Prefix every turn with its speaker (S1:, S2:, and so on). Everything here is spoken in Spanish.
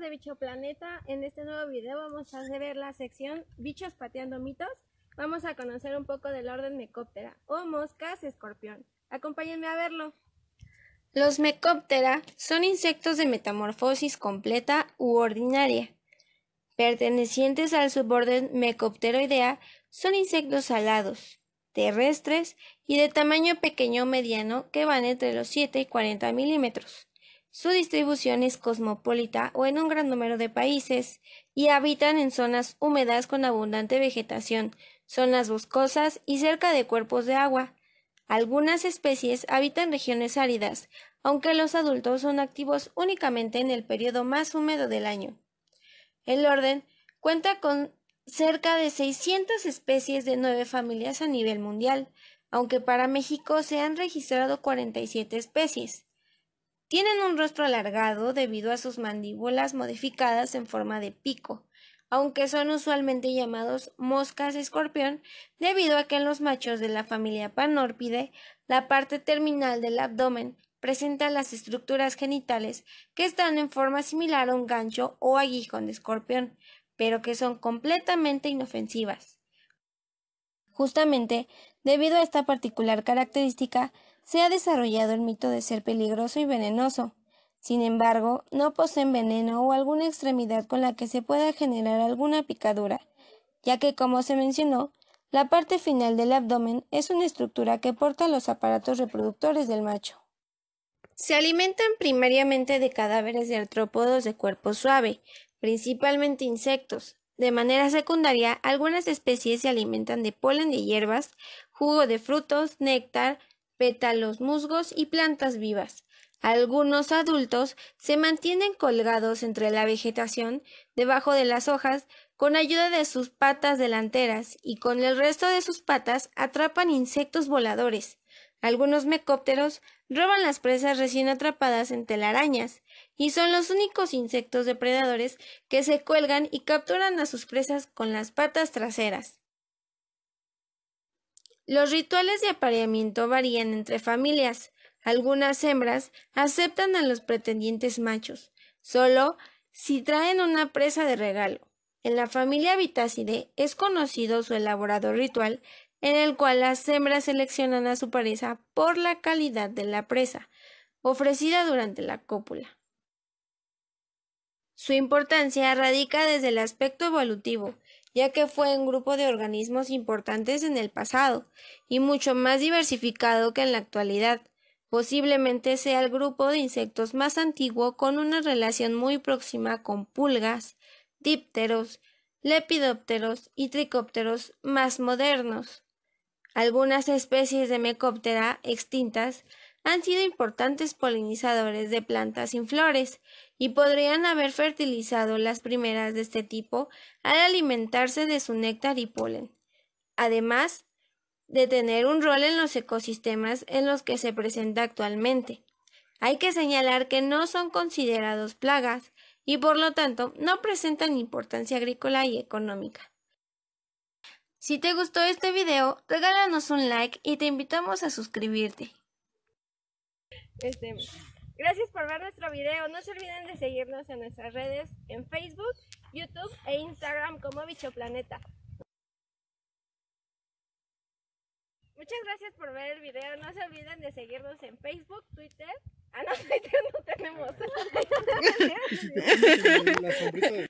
S1: de Bicho Planeta, en este nuevo video vamos a ver la sección Bichos pateando mitos. Vamos a conocer un poco del orden Mecóptera o moscas escorpión. Acompáñenme a verlo. Los Mecóptera son insectos de metamorfosis completa u ordinaria. Pertenecientes al suborden Mecopteroidea, son insectos alados, terrestres y de tamaño pequeño mediano que van entre los 7 y 40 milímetros su distribución es cosmopolita o en un gran número de países y habitan en zonas húmedas con abundante vegetación, zonas boscosas y cerca de cuerpos de agua. Algunas especies habitan regiones áridas, aunque los adultos son activos únicamente en el periodo más húmedo del año. El orden cuenta con cerca de 600 especies de nueve familias a nivel mundial, aunque para México se han registrado 47 especies. Tienen un rostro alargado debido a sus mandíbulas modificadas en forma de pico, aunque son usualmente llamados moscas escorpión debido a que en los machos de la familia Panórpide la parte terminal del abdomen presenta las estructuras genitales que están en forma similar a un gancho o aguijón de escorpión, pero que son completamente inofensivas. Justamente, debido a esta particular característica, se ha desarrollado el mito de ser peligroso y venenoso. Sin embargo, no poseen veneno o alguna extremidad con la que se pueda generar alguna picadura, ya que, como se mencionó, la parte final del abdomen es una estructura que porta los aparatos reproductores del macho. Se alimentan primariamente de cadáveres de artrópodos de cuerpo suave, principalmente insectos. De manera secundaria, algunas especies se alimentan de polen de hierbas, jugo de frutos, néctar, pétalos, musgos y plantas vivas. Algunos adultos se mantienen colgados entre la vegetación, debajo de las hojas, con ayuda de sus patas delanteras y con el resto de sus patas atrapan insectos voladores. Algunos mecópteros roban las presas recién atrapadas en telarañas y son los únicos insectos depredadores que se cuelgan y capturan a sus presas con las patas traseras. Los rituales de apareamiento varían entre familias. Algunas hembras aceptan a los pretendientes machos, solo si traen una presa de regalo. En la familia Vitácide es conocido su elaborado ritual en el cual las hembras seleccionan a su pareja por la calidad de la presa ofrecida durante la cópula. Su importancia radica desde el aspecto evolutivo, ya que fue un grupo de organismos importantes en el pasado y mucho más diversificado que en la actualidad. Posiblemente sea el grupo de insectos más antiguo con una relación muy próxima con pulgas, dípteros, lepidópteros y tricópteros más modernos. Algunas especies de mecóptera extintas han sido importantes polinizadores de plantas sin flores y podrían haber fertilizado las primeras de este tipo al alimentarse de su néctar y polen, además de tener un rol en los ecosistemas en los que se presenta actualmente. Hay que señalar que no son considerados plagas y por lo tanto no presentan importancia agrícola y económica. Si te gustó este video, regálanos un like y te invitamos a suscribirte. Este, gracias por ver nuestro video. No se olviden de seguirnos en nuestras redes en Facebook, YouTube e Instagram como Planeta Muchas gracias por ver el video. No se olviden de seguirnos en Facebook, Twitter. Ah, no, Twitter no tenemos.